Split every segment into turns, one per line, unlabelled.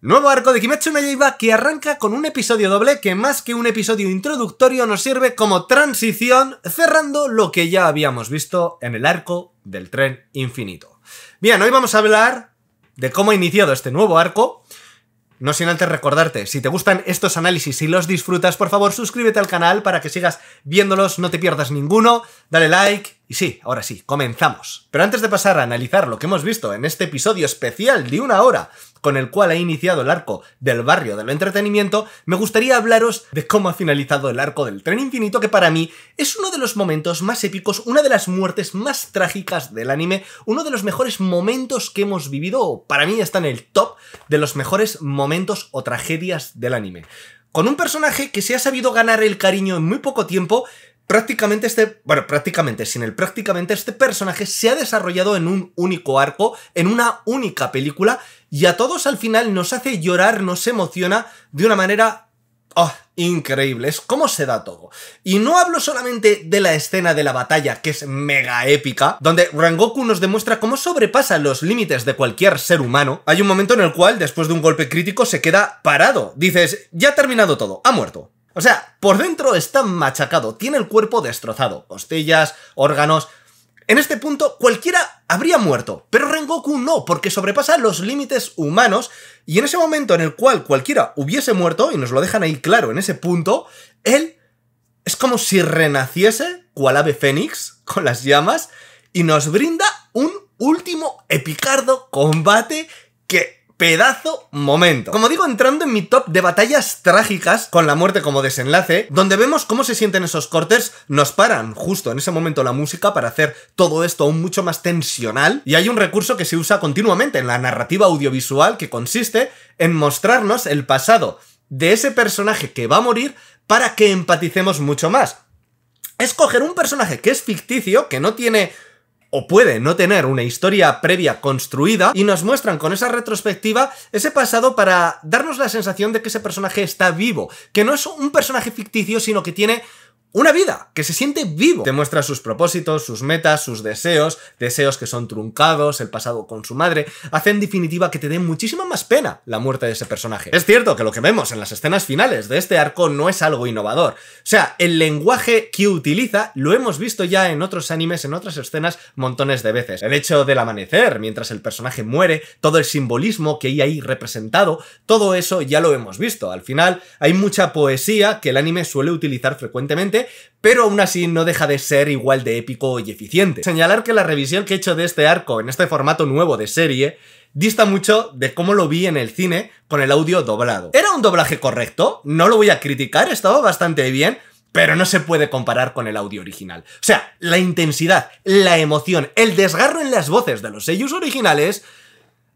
Nuevo arco de Kimetsu no Yaiba que arranca con un episodio doble que más que un episodio introductorio nos sirve como transición cerrando lo que ya habíamos visto en el arco del tren infinito. Bien, hoy vamos a hablar de cómo ha iniciado este nuevo arco. No sin antes recordarte, si te gustan estos análisis y los disfrutas, por favor suscríbete al canal para que sigas viéndolos, no te pierdas ninguno, dale like, y sí, ahora sí, comenzamos. Pero antes de pasar a analizar lo que hemos visto en este episodio especial de una hora, con el cual ha iniciado el arco del barrio del entretenimiento, me gustaría hablaros de cómo ha finalizado el arco del tren infinito, que para mí es uno de los momentos más épicos, una de las muertes más trágicas del anime, uno de los mejores momentos que hemos vivido, o para mí está en el top de los mejores momentos o tragedias del anime con un personaje que se ha sabido ganar el cariño en muy poco tiempo, prácticamente este, bueno, prácticamente, sin el prácticamente, este personaje se ha desarrollado en un único arco, en una única película, y a todos al final nos hace llorar, nos emociona de una manera... Oh, increíble, es cómo se da todo. Y no hablo solamente de la escena de la batalla, que es mega épica, donde Rangoku nos demuestra cómo sobrepasa los límites de cualquier ser humano. Hay un momento en el cual, después de un golpe crítico, se queda parado. Dices, ya ha terminado todo, ha muerto. O sea, por dentro está machacado, tiene el cuerpo destrozado, costillas, órganos... En este punto, cualquiera habría muerto, pero Rengoku no, porque sobrepasa los límites humanos, y en ese momento en el cual cualquiera hubiese muerto, y nos lo dejan ahí claro en ese punto, él es como si renaciese, cual ave fénix, con las llamas, y nos brinda un último epicardo combate que pedazo momento. Como digo, entrando en mi top de batallas trágicas, con la muerte como desenlace, donde vemos cómo se sienten esos cortes, nos paran justo en ese momento la música para hacer todo esto aún mucho más tensional, y hay un recurso que se usa continuamente en la narrativa audiovisual que consiste en mostrarnos el pasado de ese personaje que va a morir para que empaticemos mucho más. escoger un personaje que es ficticio, que no tiene o puede no tener una historia previa construida y nos muestran con esa retrospectiva ese pasado para darnos la sensación de que ese personaje está vivo, que no es un personaje ficticio, sino que tiene una vida, que se siente vivo. Te muestra sus propósitos, sus metas, sus deseos, deseos que son truncados, el pasado con su madre, hace en definitiva que te dé muchísima más pena la muerte de ese personaje. Es cierto que lo que vemos en las escenas finales de este arco no es algo innovador. O sea, el lenguaje que utiliza lo hemos visto ya en otros animes, en otras escenas, montones de veces. El hecho del amanecer, mientras el personaje muere, todo el simbolismo que hay ahí representado, todo eso ya lo hemos visto. Al final, hay mucha poesía que el anime suele utilizar frecuentemente pero aún así no deja de ser igual de épico y eficiente. Señalar que la revisión que he hecho de este arco en este formato nuevo de serie dista mucho de cómo lo vi en el cine con el audio doblado. Era un doblaje correcto, no lo voy a criticar, estaba bastante bien, pero no se puede comparar con el audio original. O sea, la intensidad, la emoción, el desgarro en las voces de los sellos originales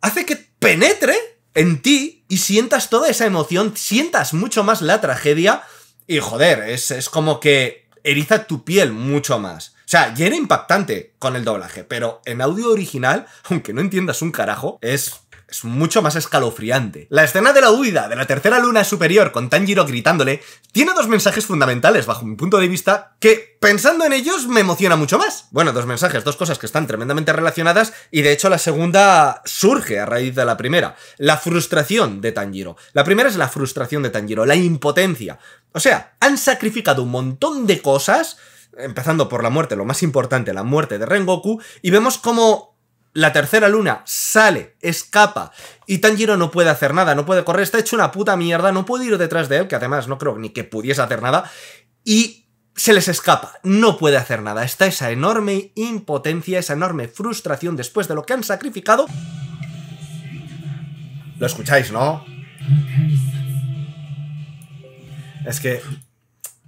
hace que penetre en ti y sientas toda esa emoción, sientas mucho más la tragedia y joder, es, es como que eriza tu piel mucho más. O sea, ya era impactante con el doblaje, pero en audio original, aunque no entiendas un carajo, es es mucho más escalofriante. La escena de la huida de la tercera luna superior con Tanjiro gritándole tiene dos mensajes fundamentales bajo mi punto de vista que, pensando en ellos, me emociona mucho más. Bueno, dos mensajes, dos cosas que están tremendamente relacionadas y de hecho la segunda surge a raíz de la primera. La frustración de Tanjiro. La primera es la frustración de Tanjiro, la impotencia. O sea, han sacrificado un montón de cosas empezando por la muerte, lo más importante, la muerte de Rengoku, y vemos cómo la tercera luna sale, escapa, y Tanjiro no puede hacer nada, no puede correr, está hecho una puta mierda, no puede ir detrás de él, que además no creo ni que pudiese hacer nada, y se les escapa, no puede hacer nada. Está esa enorme impotencia, esa enorme frustración después de lo que han sacrificado. Lo escucháis, ¿no? Es que...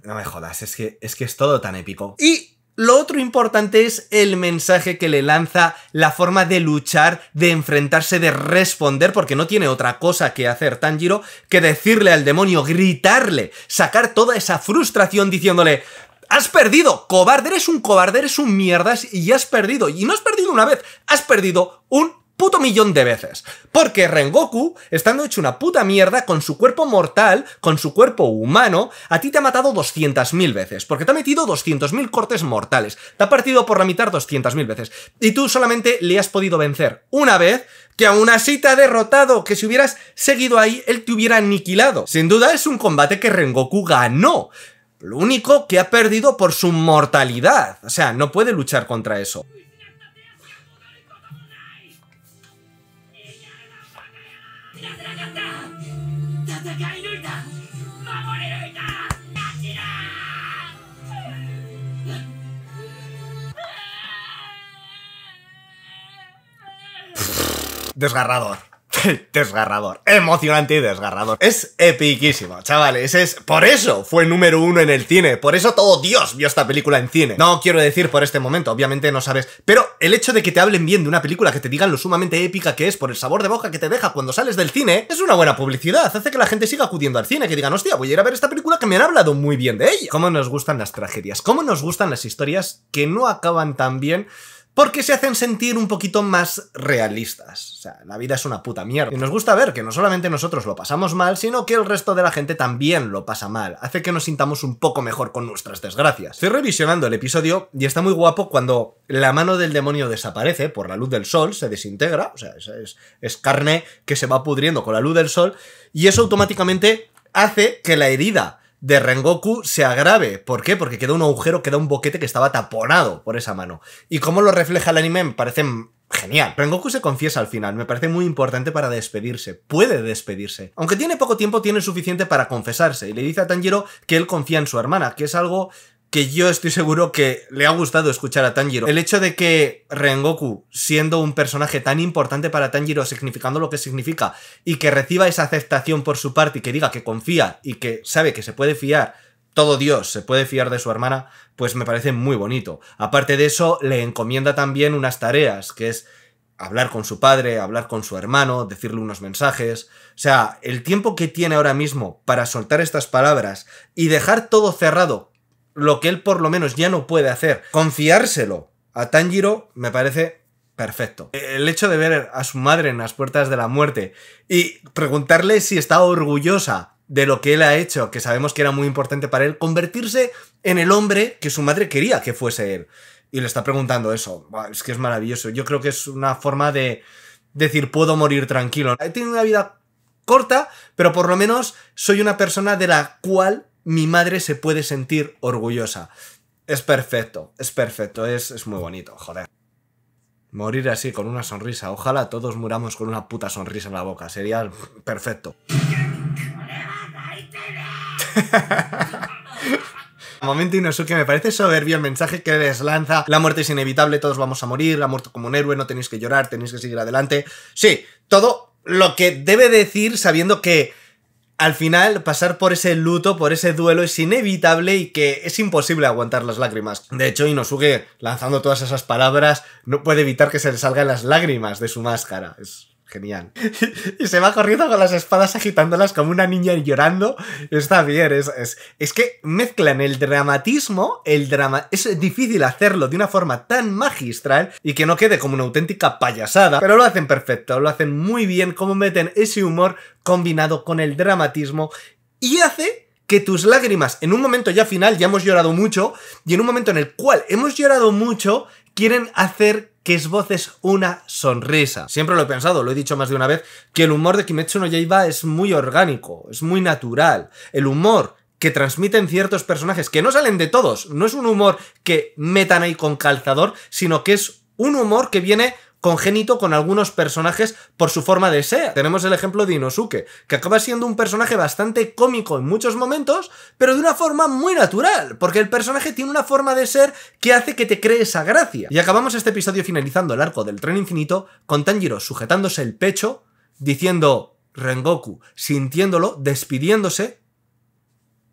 No me jodas, es que, es que es todo tan épico. Y lo otro importante es el mensaje que le lanza, la forma de luchar, de enfrentarse, de responder, porque no tiene otra cosa que hacer Tanjiro que decirle al demonio, gritarle, sacar toda esa frustración diciéndole, has perdido, cobarde, eres un cobarde, eres un mierda y has perdido. Y no has perdido una vez, has perdido un puto millón de veces. Porque Rengoku, estando hecho una puta mierda, con su cuerpo mortal, con su cuerpo humano, a ti te ha matado 200.000 veces. Porque te ha metido 200.000 cortes mortales. Te ha partido por la mitad 200.000 veces. Y tú solamente le has podido vencer una vez, que aún así te ha derrotado, que si hubieras seguido ahí, él te hubiera aniquilado. Sin duda es un combate que Rengoku ganó. Lo único que ha perdido por su mortalidad. O sea, no puede luchar contra eso. desgarrador. Desgarrador, emocionante y desgarrador. Es epiquísimo, chavales. Es por eso fue número uno en el cine. Por eso todo Dios vio esta película en cine. No quiero decir por este momento, obviamente no sabes. Pero el hecho de que te hablen bien de una película, que te digan lo sumamente épica que es por el sabor de boca que te deja cuando sales del cine, es una buena publicidad. Hace que la gente siga acudiendo al cine, que digan, hostia, voy a ir a ver esta película que me han hablado muy bien de ella. ¿Cómo nos gustan las tragedias? ¿Cómo nos gustan las historias que no acaban tan bien? porque se hacen sentir un poquito más realistas. O sea, la vida es una puta mierda. Y nos gusta ver que no solamente nosotros lo pasamos mal, sino que el resto de la gente también lo pasa mal. Hace que nos sintamos un poco mejor con nuestras desgracias. Estoy revisionando el episodio y está muy guapo cuando la mano del demonio desaparece por la luz del sol, se desintegra, o sea, es, es carne que se va pudriendo con la luz del sol, y eso automáticamente hace que la herida de Rengoku se agrave. ¿Por qué? Porque queda un agujero, queda un boquete que estaba taponado por esa mano. Y cómo lo refleja el anime me parece genial. Rengoku se confiesa al final, me parece muy importante para despedirse. Puede despedirse. Aunque tiene poco tiempo, tiene suficiente para confesarse. Y le dice a Tanjiro que él confía en su hermana, que es algo que yo estoy seguro que le ha gustado escuchar a Tanjiro. El hecho de que Rengoku, siendo un personaje tan importante para Tanjiro, significando lo que significa, y que reciba esa aceptación por su parte y que diga que confía y que sabe que se puede fiar, todo Dios se puede fiar de su hermana, pues me parece muy bonito. Aparte de eso, le encomienda también unas tareas, que es hablar con su padre, hablar con su hermano, decirle unos mensajes. O sea, el tiempo que tiene ahora mismo para soltar estas palabras y dejar todo cerrado lo que él por lo menos ya no puede hacer. Confiárselo a Tanjiro me parece perfecto. El hecho de ver a su madre en las puertas de la muerte y preguntarle si está orgullosa de lo que él ha hecho, que sabemos que era muy importante para él, convertirse en el hombre que su madre quería que fuese él. Y le está preguntando eso. Es que es maravilloso. Yo creo que es una forma de decir, puedo morir tranquilo. He tenido una vida corta, pero por lo menos soy una persona de la cual mi madre se puede sentir orgullosa. Es perfecto, es perfecto, es, muy bonito, joder. Morir así, con una sonrisa. Ojalá todos muramos con una puta sonrisa en la boca. Sería perfecto. Momento Inosuke, me parece soberbio el mensaje que les lanza. La muerte es inevitable, todos vamos a morir, la muerte como un héroe, no tenéis que llorar, tenéis que seguir adelante. Sí, todo lo que debe decir sabiendo que al final pasar por ese luto, por ese duelo es inevitable y que es imposible aguantar las lágrimas. De hecho, Inosuke, lanzando todas esas palabras, no puede evitar que se le salgan las lágrimas de su máscara. Es Genial. Y se va corriendo con las espadas agitándolas como una niña llorando. Está bien, es, que mezclan el dramatismo, el drama... Es difícil hacerlo de una forma tan magistral y que no quede como una auténtica payasada, pero lo hacen perfecto, lo hacen muy bien, como meten ese humor combinado con el dramatismo y hace que tus lágrimas en un momento ya final, ya hemos llorado mucho, y en un momento en el cual hemos llorado mucho, quieren hacer que es voces una sonrisa. Siempre lo he pensado, lo he dicho más de una vez, que el humor de Kimetsu no Yaiba es muy orgánico, es muy natural. El humor que transmiten ciertos personajes, que no salen de todos, no es un humor que metan ahí con calzador, sino que es un humor que viene congénito con algunos personajes por su forma de ser. Tenemos el ejemplo de Inosuke, que acaba siendo un personaje bastante cómico en muchos momentos, pero de una forma muy natural, porque el personaje tiene una forma de ser que hace que te cree esa gracia. Y acabamos este episodio finalizando el arco del tren infinito con Tanjiro sujetándose el pecho, diciendo Rengoku, sintiéndolo, despidiéndose.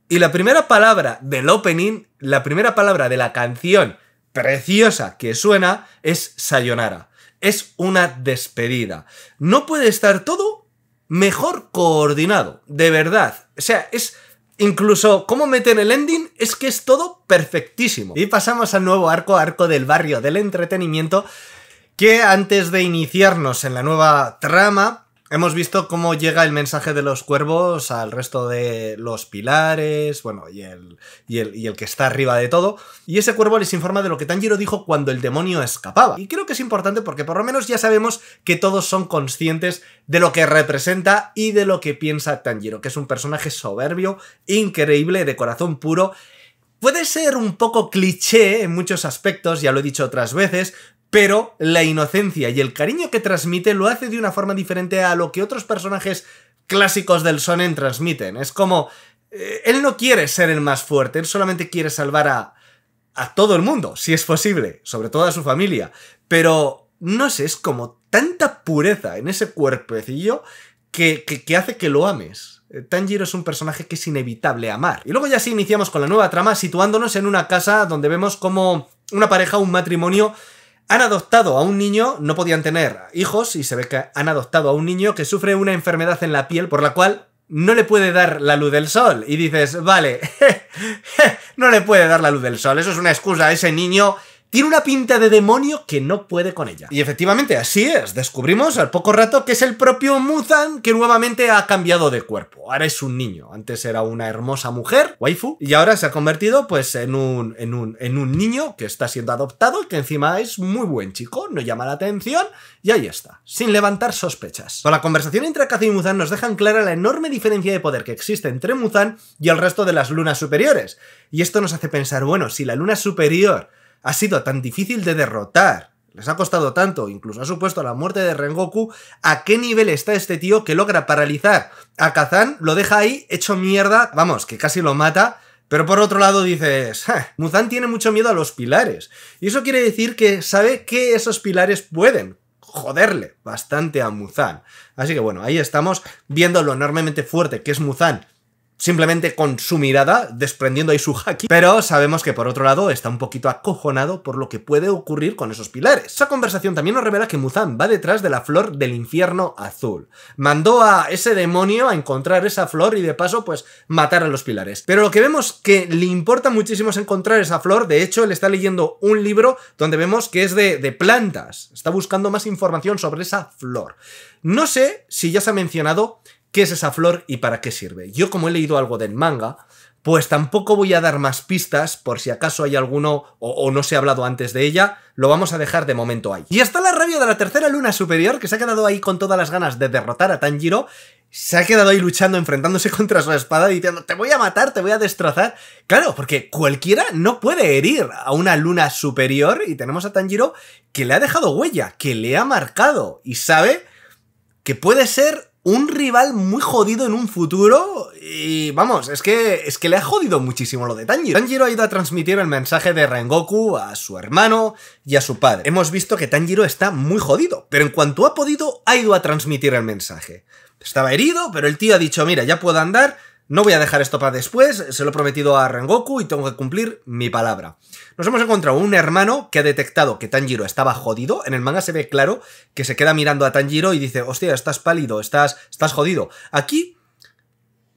Y la primera palabra del opening, la primera palabra de la canción preciosa que suena es Sayonara es una despedida. No puede estar todo mejor coordinado, de verdad. O sea, es incluso cómo meten el ending, es que es todo perfectísimo. Y pasamos al nuevo arco, arco del barrio del entretenimiento, que antes de iniciarnos en la nueva trama, Hemos visto cómo llega el mensaje de los cuervos al resto de los pilares, bueno, y el, y el, que está arriba de todo. Y ese cuervo les informa de lo que Tanjiro dijo cuando el demonio escapaba. Y creo que es importante porque por lo menos ya sabemos que todos son conscientes de lo que representa y de lo que piensa Tanjiro, que es un personaje soberbio, increíble, de corazón puro Puede ser un poco cliché en muchos aspectos, ya lo he dicho otras veces, pero la inocencia y el cariño que transmite lo hace de una forma diferente a lo que otros personajes clásicos del Sonen transmiten. Es como... Eh, él no quiere ser el más fuerte, él solamente quiere salvar a, a todo el mundo, si es posible, sobre todo a su familia. Pero, no sé, es como tanta pureza en ese cuerpecillo que, que, que, hace que lo ames. Eh, Tanjiro es un personaje que es inevitable amar. Y luego ya sí iniciamos con la nueva trama, situándonos en una casa donde vemos como una pareja, un matrimonio, han adoptado a un niño, no podían tener hijos y se ve que han adoptado a un niño que sufre una enfermedad en la piel por la cual no le puede dar la luz del sol. Y dices, vale, no le puede dar la luz del sol. Eso es una excusa. Ese niño tiene una pinta de demonio que no puede con ella. Y efectivamente, así es. Descubrimos al poco rato que es el propio Muzan que nuevamente ha cambiado de cuerpo. Ahora es un niño. Antes era una hermosa mujer, waifu, y ahora se ha convertido pues en un, en un, niño que está siendo adoptado y que encima es muy buen chico, no llama la atención, y ahí está, sin levantar sospechas. Con la conversación entre Kazu y Muzan nos dejan clara la enorme diferencia de poder que existe entre Muzan y el resto de las lunas superiores. Y esto nos hace pensar, bueno, si la luna superior ha sido tan difícil de derrotar, les ha costado tanto, incluso ha supuesto la muerte de Rengoku, ¿a qué nivel está este tío que logra paralizar a Kazan? Lo deja ahí hecho mierda, vamos, que casi lo mata, pero por otro lado dices, Muzan tiene mucho miedo a los pilares. Y eso quiere decir que sabe que esos pilares pueden joderle bastante a Muzan. Así que bueno, ahí estamos viendo lo enormemente fuerte que es Muzan simplemente con su mirada, desprendiendo ahí su haki, pero sabemos que por otro lado está un poquito acojonado por lo que puede ocurrir con esos pilares. Esa conversación también nos revela que Muzan va detrás de la flor del infierno azul. Mandó a ese demonio a encontrar esa flor y de paso pues matar a los pilares. Pero lo que vemos que le importa muchísimo es encontrar esa flor, de hecho él está leyendo un libro donde vemos que es de, de plantas, está buscando más información sobre esa flor. No sé si ya se ha mencionado qué es esa flor y para qué sirve. Yo como he leído algo del manga, pues tampoco voy a dar más pistas por si acaso hay alguno o, no se ha hablado antes de ella, lo vamos a dejar de momento ahí. Y hasta la rabia de la tercera luna superior, que se ha quedado ahí con todas las ganas de derrotar a Tanjiro, se ha quedado ahí luchando, enfrentándose contra su espada, diciendo, te voy a matar, te voy a destrozar. Claro, porque cualquiera no puede herir a una luna superior y tenemos a Tanjiro que le ha dejado huella, que le ha marcado y sabe que puede ser un rival muy jodido en un futuro y vamos, es que, es que le ha jodido muchísimo lo de Tanjiro. Tanjiro ha ido a transmitir el mensaje de Rengoku a su hermano y a su padre. Hemos visto que Tanjiro está muy jodido, pero en cuanto ha podido, ha ido a transmitir el mensaje. Estaba herido, pero el tío ha dicho, mira, ya puedo andar, no voy a dejar esto para después, se lo he prometido a Rengoku y tengo que cumplir mi palabra. Nos hemos encontrado un hermano que ha detectado que Tanjiro estaba jodido. En el manga se ve claro que se queda mirando a Tanjiro y dice, hostia, estás pálido, estás, estás jodido. Aquí,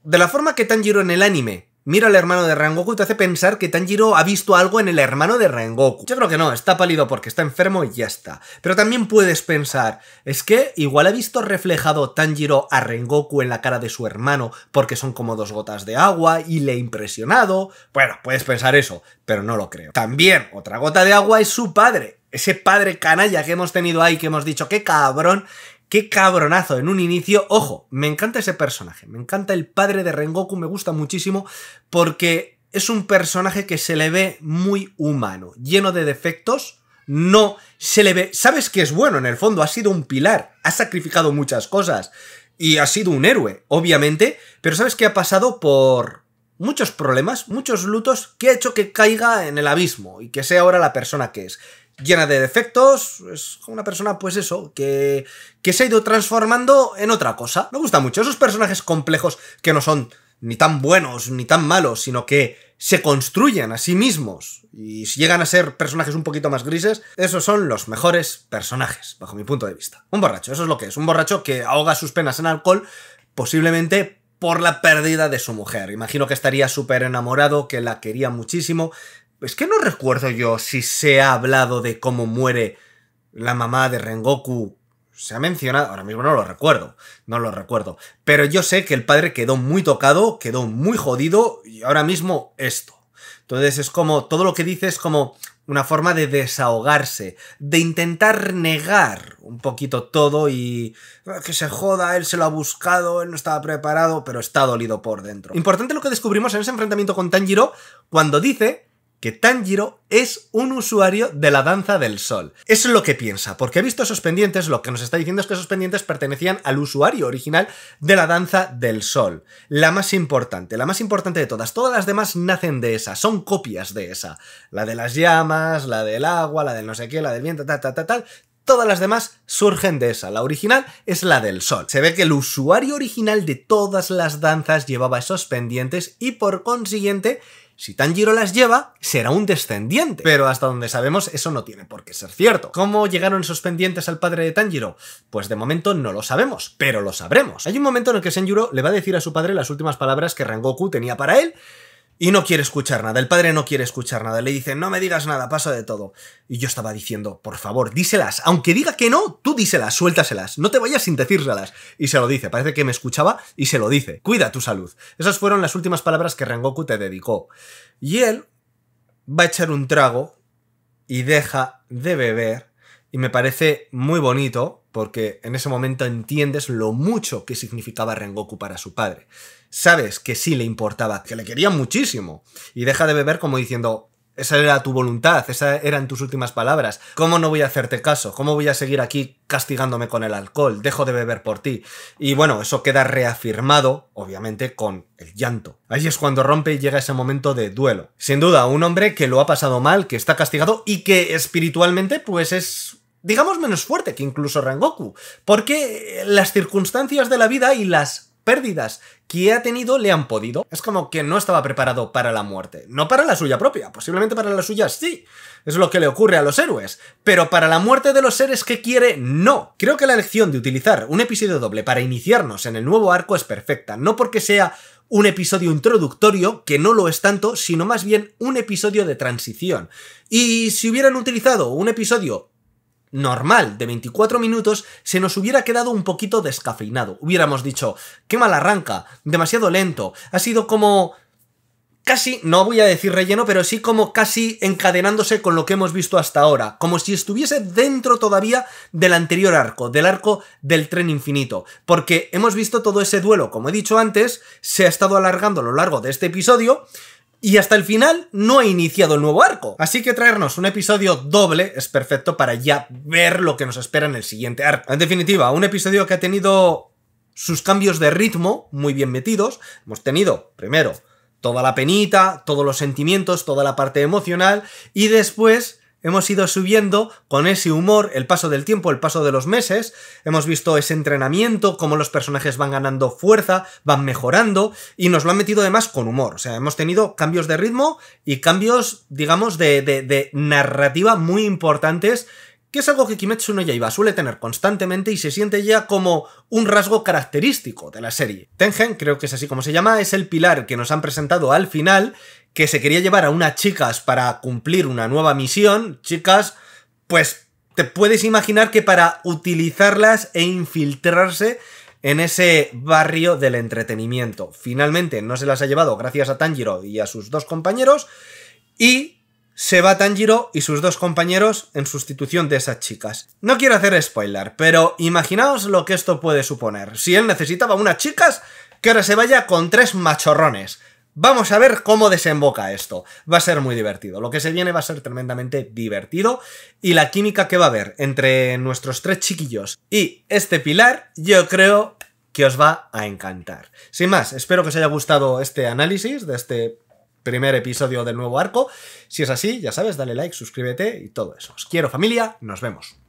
de la forma que Tanjiro en el anime Mira al hermano de Rengoku y te hace pensar que Tanjiro ha visto algo en el hermano de Rengoku. Yo creo que no, está pálido porque está enfermo y ya está. Pero también puedes pensar, es que igual ha visto reflejado Tanjiro a Rengoku en la cara de su hermano porque son como dos gotas de agua y le ha impresionado. Bueno, puedes pensar eso, pero no lo creo. También, otra gota de agua es su padre, ese padre canalla que hemos tenido ahí, que hemos dicho, qué cabrón, Qué cabronazo en un inicio. Ojo, me encanta ese personaje. Me encanta el padre de Rengoku, me gusta muchísimo porque es un personaje que se le ve muy humano, lleno de defectos. No se le ve. Sabes que es bueno en el fondo, ha sido un pilar, ha sacrificado muchas cosas y ha sido un héroe, obviamente, pero sabes que ha pasado por muchos problemas, muchos lutos que ha hecho que caiga en el abismo y que sea ahora la persona que es llena de defectos, es una persona, pues eso, que, que se ha ido transformando en otra cosa. Me gusta mucho esos personajes complejos que no son ni tan buenos ni tan malos, sino que se construyen a sí mismos y llegan a ser personajes un poquito más grises, esos son los mejores personajes, bajo mi punto de vista. Un borracho, eso es lo que es, un borracho que ahoga sus penas en alcohol, posiblemente por la pérdida de su mujer. Imagino que estaría súper enamorado, que la quería muchísimo, es que no recuerdo yo si se ha hablado de cómo muere la mamá de Rengoku. Se ha mencionado, ahora mismo no lo recuerdo, no lo recuerdo. Pero yo sé que el padre quedó muy tocado, quedó muy jodido y ahora mismo esto. Entonces es como, todo lo que dice es como una forma de desahogarse, de intentar negar un poquito todo y ah, que se joda, él se lo ha buscado, él no estaba preparado, pero está dolido por dentro. Importante lo que descubrimos en ese enfrentamiento con Tanjiro cuando dice que Tanjiro es un usuario de la danza del sol. Eso es lo que piensa, porque he visto esos pendientes, lo que nos está diciendo es que esos pendientes pertenecían al usuario original de la danza del sol. La más importante, la más importante de todas. Todas las demás nacen de esa, son copias de esa. La de las llamas, la del agua, la del no sé qué, la del viento, tal, tal, tal, tal. Todas las demás surgen de esa. La original es la del sol. Se ve que el usuario original de todas las danzas llevaba esos pendientes y por consiguiente si Tanjiro las lleva, será un descendiente. Pero hasta donde sabemos, eso no tiene por qué ser cierto. ¿Cómo llegaron esos pendientes al padre de Tanjiro? Pues de momento no lo sabemos, pero lo sabremos. Hay un momento en el que Senjuro le va a decir a su padre las últimas palabras que Rengoku tenía para él, y no quiere escuchar nada, el padre no quiere escuchar nada, le dice, no me digas nada, pasa de todo. Y yo estaba diciendo, por favor, díselas, aunque diga que no, tú díselas, suéltaselas, no te vayas sin decírselas. Y se lo dice, parece que me escuchaba y se lo dice, cuida tu salud. Esas fueron las últimas palabras que Rengoku te dedicó. Y él va a echar un trago y deja de beber, y me parece muy bonito, porque en ese momento entiendes lo mucho que significaba Rengoku para su padre. Sabes que sí le importaba, que le quería muchísimo, y deja de beber como diciendo, esa era tu voluntad, esas eran tus últimas palabras. ¿Cómo no voy a hacerte caso? ¿Cómo voy a seguir aquí castigándome con el alcohol? Dejo de beber por ti. Y bueno, eso queda reafirmado, obviamente, con el llanto. Ahí es cuando rompe y llega ese momento de duelo. Sin duda, un hombre que lo ha pasado mal, que está castigado y que espiritualmente pues es digamos, menos fuerte que incluso Rangoku, porque las circunstancias de la vida y las pérdidas que ha tenido le han podido. Es como que no estaba preparado para la muerte. No para la suya propia, posiblemente para la suya sí. Es lo que le ocurre a los héroes. Pero para la muerte de los seres que quiere, no. Creo que la elección de utilizar un episodio doble para iniciarnos en el nuevo arco es perfecta. No porque sea un episodio introductorio, que no lo es tanto, sino más bien un episodio de transición. Y si hubieran utilizado un episodio normal de 24 minutos se nos hubiera quedado un poquito descafeinado. Hubiéramos dicho, qué mal arranca, demasiado lento, ha sido como casi, no voy a decir relleno, pero sí como casi encadenándose con lo que hemos visto hasta ahora, como si estuviese dentro todavía del anterior arco, del arco del tren infinito, porque hemos visto todo ese duelo, como he dicho antes, se ha estado alargando a lo largo de este episodio, y hasta el final no ha iniciado el nuevo arco. Así que traernos un episodio doble es perfecto para ya ver lo que nos espera en el siguiente arco. En definitiva, un episodio que ha tenido sus cambios de ritmo muy bien metidos. Hemos tenido, primero, toda la penita, todos los sentimientos, toda la parte emocional y después hemos ido subiendo con ese humor el paso del tiempo, el paso de los meses, hemos visto ese entrenamiento, cómo los personajes van ganando fuerza, van mejorando y nos lo han metido además con humor. O sea, hemos tenido cambios de ritmo y cambios, digamos, de, narrativa muy importantes que es algo que Kimetsu no Yaiba suele tener constantemente y se siente ya como un rasgo característico de la serie. Tengen, creo que es así como se llama, es el pilar que nos han presentado al final que se quería llevar a unas chicas para cumplir una nueva misión, chicas, pues te puedes imaginar que para utilizarlas e infiltrarse en ese barrio del entretenimiento. Finalmente no se las ha llevado gracias a Tanjiro y a sus dos compañeros y se va Tanjiro y sus dos compañeros en sustitución de esas chicas. No quiero hacer spoiler, pero imaginaos lo que esto puede suponer. Si él necesitaba unas chicas, que ahora se vaya con tres machorrones. Vamos a ver cómo desemboca esto. Va a ser muy divertido. Lo que se viene va a ser tremendamente divertido. Y la química que va a haber entre nuestros tres chiquillos y este pilar, yo creo que os va a encantar. Sin más, espero que os haya gustado este análisis de este primer episodio del nuevo arco. Si es así, ya sabes, dale like, suscríbete y todo eso. Os quiero familia, nos vemos.